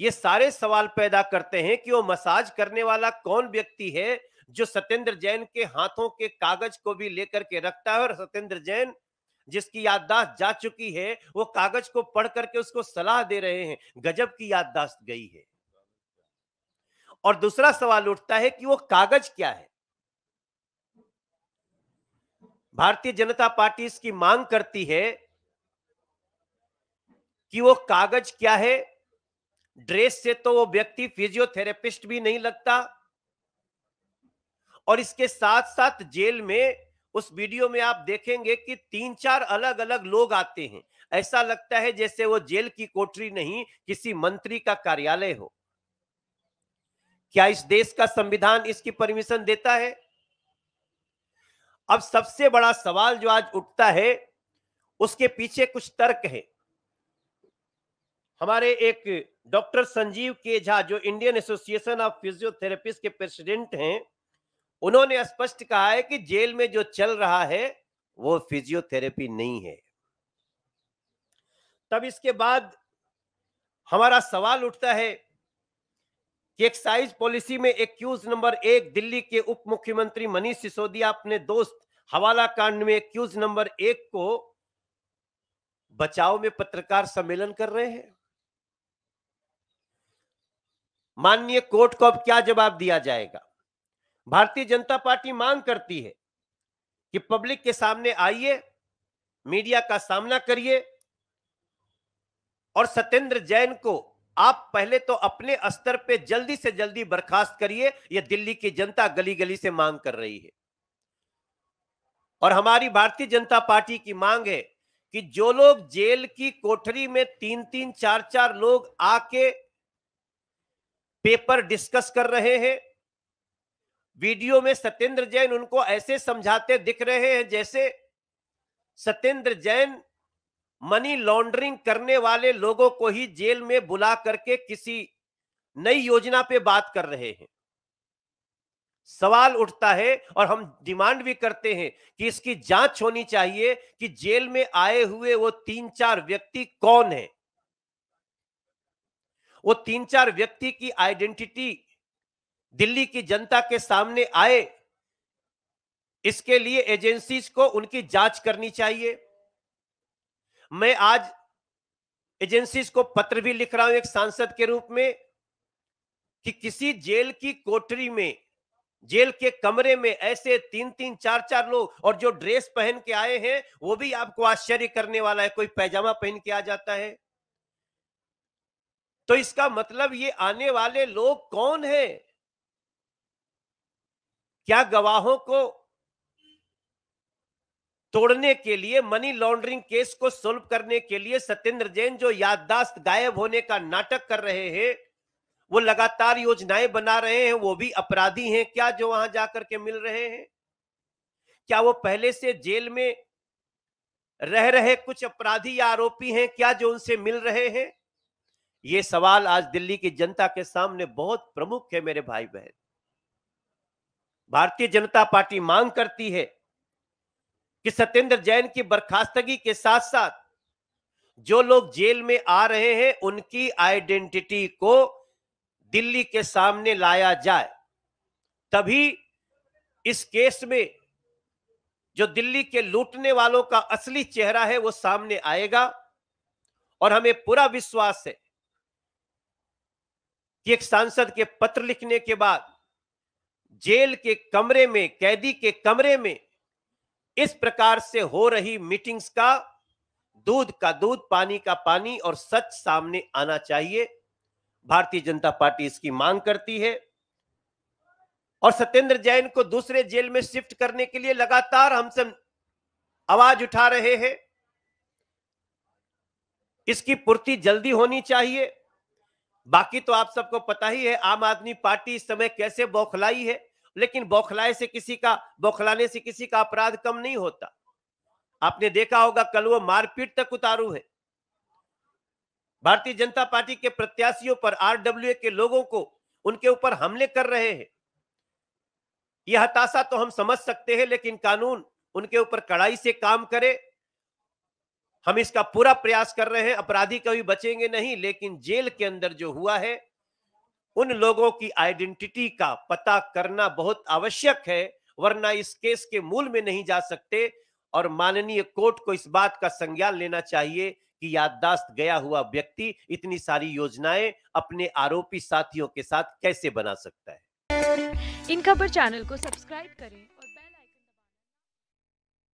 ये सारे सवाल पैदा करते हैं कि वो मसाज करने वाला कौन व्यक्ति है जो सत्येंद्र जैन के हाथों के कागज को भी लेकर के रखता है और सत्येंद्र जैन जिसकी याददाश्त जा चुकी है वो कागज को पढ़ करके उसको सलाह दे रहे हैं गजब की याददाश्त गई है और दूसरा सवाल उठता है कि वो कागज क्या है भारतीय जनता पार्टी इसकी मांग करती है कि वो कागज क्या है ड्रेस से तो वो व्यक्ति फिजियोथेरेपिस्ट भी नहीं लगता और इसके साथ साथ जेल में उस वीडियो में आप देखेंगे कि तीन चार अलग अलग लोग आते हैं ऐसा लगता है जैसे वो जेल की कोठरी नहीं किसी मंत्री का कार्यालय हो क्या इस देश का संविधान इसकी परमिशन देता है अब सबसे बड़ा सवाल जो आज उठता है उसके पीछे कुछ तर्क है हमारे एक डॉक्टर संजीव के झा जो इंडियन एसोसिएशन ऑफ फिजियोथेरेपिस्ट के प्रेसिडेंट हैं उन्होंने स्पष्ट कहा है कि जेल में जो चल रहा है वो फिजियोथेरेपी नहीं है तब इसके बाद हमारा सवाल उठता है कि एक्साइज पॉलिसी में एक्यूज नंबर एक दिल्ली के उप मुख्यमंत्री मनीष सिसोदिया अपने दोस्त हवाला कांड में एक्यूज नंबर एक को बचाव में पत्रकार सम्मेलन कर रहे हैं माननीय कोर्ट को अब क्या जवाब दिया जाएगा भारतीय जनता पार्टी मांग करती है कि पब्लिक के सामने आइए मीडिया का सामना करिए और सत्येंद्र जैन को आप पहले तो अपने स्तर पे जल्दी से जल्दी बर्खास्त करिए यह दिल्ली की जनता गली गली से मांग कर रही है और हमारी भारतीय जनता पार्टी की मांग है कि जो लोग जेल की कोठरी में तीन तीन चार चार लोग आके पेपर डिस्कस कर रहे हैं वीडियो में सत्येंद्र जैन उनको ऐसे समझाते दिख रहे हैं जैसे सत्येंद्र जैन मनी लॉन्ड्रिंग करने वाले लोगों को ही जेल में बुला करके किसी नई योजना पे बात कर रहे हैं सवाल उठता है और हम डिमांड भी करते हैं कि इसकी जांच होनी चाहिए कि जेल में आए हुए वो तीन चार व्यक्ति कौन है वो तीन चार व्यक्ति की आइडेंटिटी दिल्ली की जनता के सामने आए इसके लिए एजेंसीज को उनकी जांच करनी चाहिए मैं आज एजेंसीज को पत्र भी लिख रहा हूं एक सांसद के रूप में कि किसी जेल की कोठरी में जेल के कमरे में ऐसे तीन तीन चार चार लोग और जो ड्रेस पहन के आए हैं वो भी आपको आश्चर्य करने वाला है कोई पैजामा पहन के आ जाता है तो इसका मतलब ये आने वाले लोग कौन है क्या गवाहों को तोड़ने के लिए मनी लॉन्ड्रिंग केस को सोल्व करने के लिए सत्येंद्र जैन जो याददाश्त गायब होने का नाटक कर रहे हैं वो लगातार योजनाएं बना रहे हैं वो भी अपराधी हैं क्या जो वहां जाकर के मिल रहे हैं क्या वो पहले से जेल में रह रहे कुछ अपराधी या आरोपी हैं क्या जो उनसे मिल रहे हैं ये सवाल आज दिल्ली की जनता के सामने बहुत प्रमुख है मेरे भाई बहन भारतीय जनता पार्टी मांग करती है कि सत्येंद्र जैन की बर्खास्तगी के साथ साथ जो लोग जेल में आ रहे हैं उनकी आइडेंटिटी को दिल्ली के सामने लाया जाए तभी इस केस में जो दिल्ली के लूटने वालों का असली चेहरा है वो सामने आएगा और हमें पूरा विश्वास है कि एक सांसद के पत्र लिखने के बाद जेल के कमरे में कैदी के कमरे में इस प्रकार से हो रही मीटिंग्स का दूध का दूध पानी का पानी और सच सामने आना चाहिए भारतीय जनता पार्टी इसकी मांग करती है और सत्येंद्र जैन को दूसरे जेल में शिफ्ट करने के लिए लगातार हमसे आवाज उठा रहे हैं इसकी पूर्ति जल्दी होनी चाहिए बाकी तो आप सबको पता ही है आम आदमी पार्टी इस समय कैसे बौखलाई है लेकिन बौखलाए से किसी का बौखलाने से किसी का अपराध कम नहीं होता आपने देखा होगा कल वो मारपीट तक उतारू है भारतीय जनता पार्टी के प्रत्याशियों पर आरडब्ल्यू के लोगों को उनके ऊपर हमले कर रहे हैं यह हताशा तो हम समझ सकते हैं लेकिन कानून उनके ऊपर कड़ाई से काम करे हम इसका पूरा प्रयास कर रहे हैं अपराधी कभी बचेंगे नहीं लेकिन जेल के अंदर जो हुआ है उन लोगों की आइडेंटिटी का पता करना बहुत आवश्यक है वरना इस केस के मूल में नहीं जा सकते और माननीय कोर्ट को इस बात का संज्ञान लेना चाहिए कि याददाश्त गया हुआ व्यक्ति इतनी सारी योजनाएं अपने आरोपी साथियों के साथ कैसे बना सकता है इन खबर चैनल को सब्सक्राइब करें